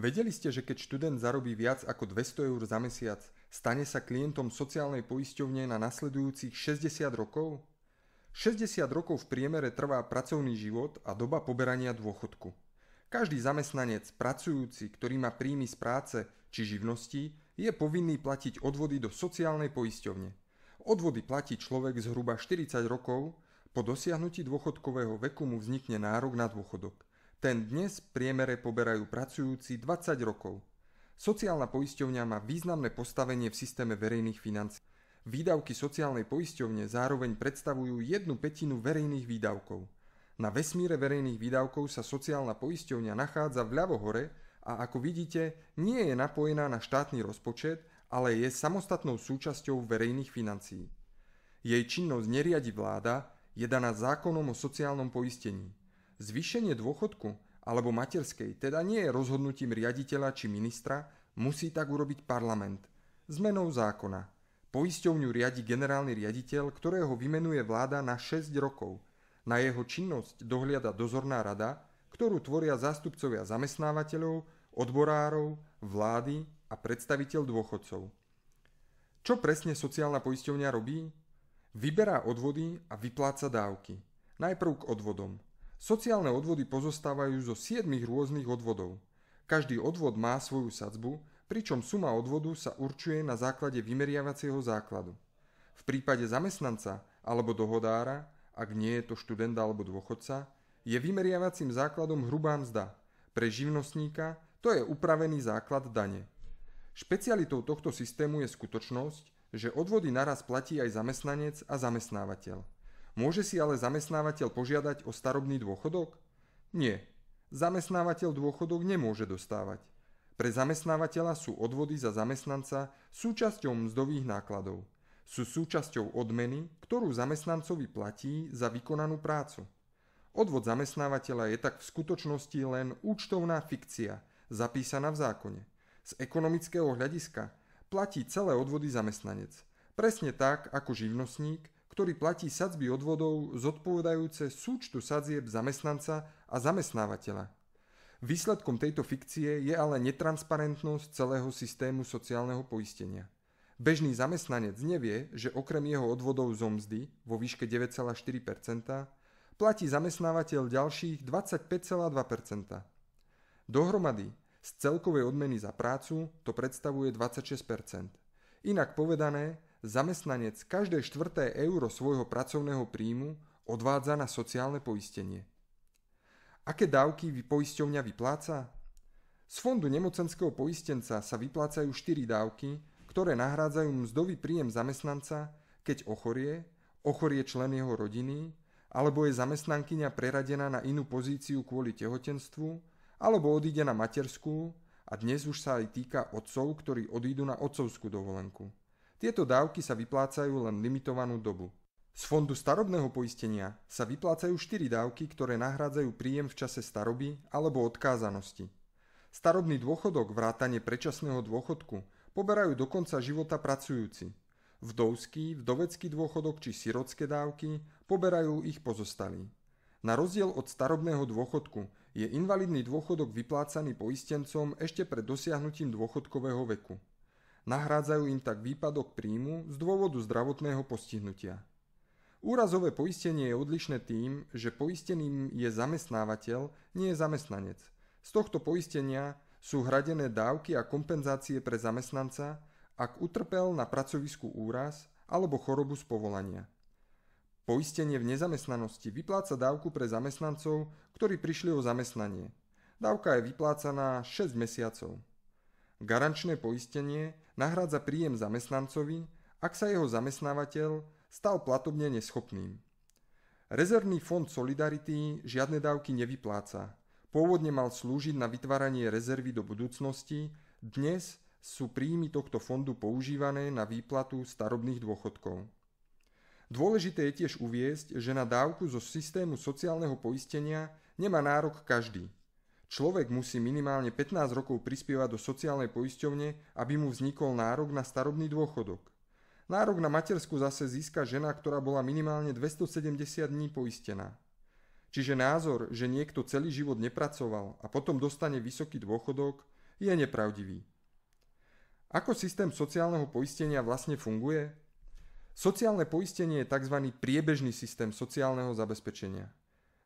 Vedeli ste, že keď študent zarobí viac ako 200 eur za mesiac, stane sa klientom sociálnej poisťovne na nasledujúcich 60 rokov? 60 rokov v priemere trvá pracovný život a doba poberania dôchodku. Každý zamestnanec, pracujúci, ktorý má príjmy z práce či živnosti je povinný platiť odvody do sociálnej poisťovne. Odvody platí človek zhruba 40 rokov, po dosiahnutí dôchodkového veku mu vznikne nárok na dôchodok. Ten dnes v priemere poberajú pracujúci 20 rokov. Sociálna poisťovňa má významné postavenie v systéme verejných financí. Výdavky sociálnej poisťovne zároveň predstavujú jednu petinu verejných výdavkov. Na vesmíre verejných výdavkov sa sociálna poisťovňa nachádza vľavo hore a ako vidíte, nie je napojená na štátny rozpočet, ale je samostatnou súčasťou verejných financií. Jej činnosť neriadi vláda, je daná zákonom o sociálnom poistení. Zvýšenie dôchodku alebo materskej teda nie je rozhodnutím riaditeľa či ministra, musí tak urobiť parlament. Zmenou zákona. Poisťovňu riadi generálny riaditeľ, ktorého vymenuje vláda na 6 rokov. Na jeho činnosť dohliada dozorná rada, ktorú tvoria zástupcovia zamestnávateľov, odborárov, vlády a predstaviteľ dôchodcov. Čo presne sociálna poisťovňa robí? Vyberá odvody a vypláca dávky. Najprv k odvodom – Sociálne odvody pozostávajú zo 7 rôznych odvodov. Každý odvod má svoju sadzbu, pričom suma odvodu sa určuje na základe vymeriavacieho základu. V prípade zamestnanca alebo dohodára, ak nie je to študent alebo dôchodca, je vymeriavacím základom hrubá mzda. Pre živnostníka to je upravený základ dane. Špecialitou tohto systému je skutočnosť, že odvody naraz platí aj zamestnanec a zamestnávateľ. Môže si ale zamestnávateľ požiadať o starobný dôchodok? Nie. Zamestnávateľ dôchodok nemôže dostávať. Pre zamestnávateľa sú odvody za zamestnanca súčasťou mzdových nákladov. Sú súčasťou odmeny, ktorú zamestnancovi platí za vykonanú prácu. Odvod zamestnávateľa je tak v skutočnosti len účtovná fikcia, zapísaná v zákone. Z ekonomického hľadiska platí celé odvody zamestnanec. Presne tak, ako živnostník ktorý platí sadzby odvodov zodpovedajúce súčtu sadzieb zamestnanca a zamestnávateľa. Výsledkom tejto fikcie je ale netransparentnosť celého systému sociálneho poistenia. Bežný zamestnanec nevie, že okrem jeho odvodov zo mzdy vo výške 9,4 platí zamestnávateľ ďalších 25,2 Dohromady z celkovej odmeny za prácu to predstavuje 26 Inak povedané, zamestnanec každé štvrté euro svojho pracovného príjmu odvádza na sociálne poistenie. Aké dávky poisťovňa vypláca? Z fondu nemocenského poistenca sa vyplácajú 4 dávky, ktoré nahrádzajú mzdový príjem zamestnanca, keď ochorie, ochorie člen jeho rodiny, alebo je zamestnankyňa preradená na inú pozíciu kvôli tehotenstvu, alebo odíde na materskú a dnes už sa aj týka otcov, ktorí odídu na otcovskú dovolenku. Tieto dávky sa vyplácajú len limitovanú dobu. Z fondu starobného poistenia sa vyplácajú 4 dávky, ktoré nahrádzajú príjem v čase staroby alebo odkázanosti. Starobný dôchodok vrátane predčasného dôchodku poberajú do konca života pracujúci. Vdovský, vdovecký dôchodok či sirotské dávky poberajú ich pozostalí. Na rozdiel od starobného dôchodku je invalidný dôchodok vyplácaný poistencom ešte pred dosiahnutím dôchodkového veku. Nahrádzajú im tak výpadok príjmu z dôvodu zdravotného postihnutia. Úrazové poistenie je odlišné tým, že poisteným je zamestnávateľ, nie je zamestnanec. Z tohto poistenia sú hradené dávky a kompenzácie pre zamestnanca, ak utrpel na pracovisku úraz alebo chorobu z povolania. Poistenie v nezamestnanosti vypláca dávku pre zamestnancov, ktorí prišli o zamestnanie. Dávka je vyplácaná 6 mesiacov. Garančné poistenie nahrádza príjem zamestnancovi, ak sa jeho zamestnávateľ stal platobne neschopným. Rezervný fond Solidarity žiadne dávky nevypláca. Pôvodne mal slúžiť na vytváranie rezervy do budúcnosti, dnes sú príjmy tohto fondu používané na výplatu starobných dôchodkov. Dôležité je tiež uviesť, že na dávku zo systému sociálneho poistenia nemá nárok každý – Človek musí minimálne 15 rokov prispievať do sociálnej poisťovne, aby mu vznikol nárok na starobný dôchodok. Nárok na matersku zase získa žena, ktorá bola minimálne 270 dní poistená. Čiže názor, že niekto celý život nepracoval a potom dostane vysoký dôchodok, je nepravdivý. Ako systém sociálneho poistenia vlastne funguje? Sociálne poistenie je tzv. priebežný systém sociálneho zabezpečenia.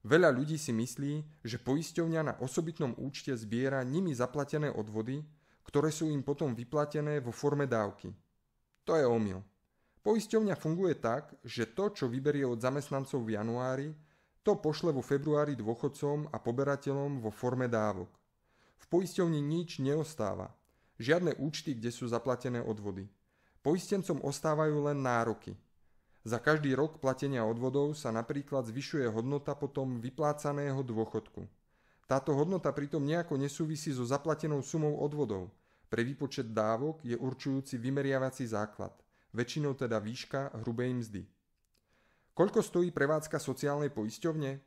Veľa ľudí si myslí, že poisťovňa na osobitnom účte zbiera nimi zaplatené odvody, ktoré sú im potom vyplatené vo forme dávky. To je omyl. Poisťovňa funguje tak, že to, čo vyberie od zamestnancov v januári, to pošle vo februári dôchodcom a poberateľom vo forme dávok. V poisťovni nič neostáva. Žiadne účty, kde sú zaplatené odvody. Poistencom ostávajú len nároky – za každý rok platenia odvodov sa napríklad zvyšuje hodnota potom vyplácaného dôchodku. Táto hodnota pritom nejako nesúvisí so zaplatenou sumou odvodov. Pre výpočet dávok je určujúci vymeriavací základ, väčšinou teda výška hrubej mzdy. Koľko stojí prevádzka sociálnej poisťovne?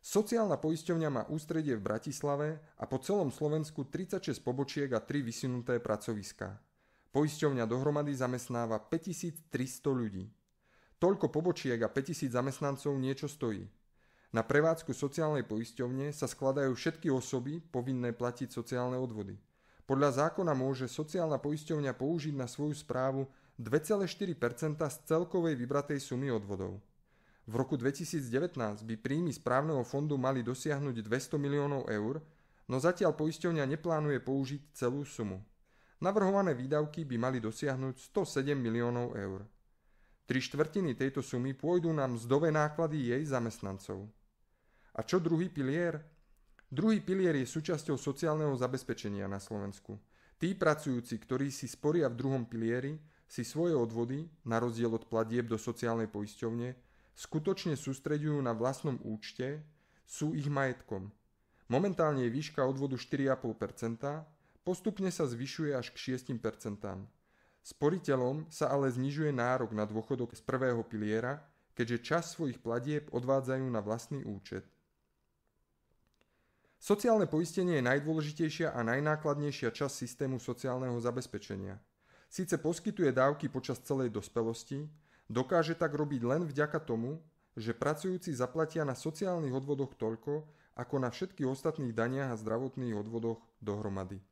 Sociálna poisťovňa má ústredie v Bratislave a po celom Slovensku 36 pobočiek a 3 vysunuté pracoviská. Poisťovňa dohromady zamestnáva 5300 ľudí. Toľko pobočiek a 5000 zamestnancov niečo stojí. Na prevádzku sociálnej poisťovne sa skladajú všetky osoby povinné platiť sociálne odvody. Podľa zákona môže sociálna poisťovňa použiť na svoju správu 2,4 z celkovej vybratej sumy odvodov. V roku 2019 by príjmy správneho fondu mali dosiahnuť 200 miliónov eur, no zatiaľ poisťovňa neplánuje použiť celú sumu. Navrhované výdavky by mali dosiahnuť 107 miliónov eur. Tri štvrtiny tejto sumy pôjdu na mzdové náklady jej zamestnancov. A čo druhý pilier? Druhý pilier je súčasťou sociálneho zabezpečenia na Slovensku. Tí pracujúci, ktorí si sporia v druhom pilieri, si svoje odvody, na rozdiel od platieb do sociálnej poisťovne, skutočne sústreďujú na vlastnom účte, sú ich majetkom. Momentálne je výška odvodu 4,5%, postupne sa zvyšuje až k 6%. Sporiteľom sa ale znižuje nárok na dôchodok z prvého piliera, keďže čas svojich platieb odvádzajú na vlastný účet. Sociálne poistenie je najdôležitejšia a najnákladnejšia časť systému sociálneho zabezpečenia. Sice poskytuje dávky počas celej dospelosti, dokáže tak robiť len vďaka tomu, že pracujúci zaplatia na sociálnych odvodoch toľko, ako na všetkých ostatných daniach a zdravotných odvodoch dohromady.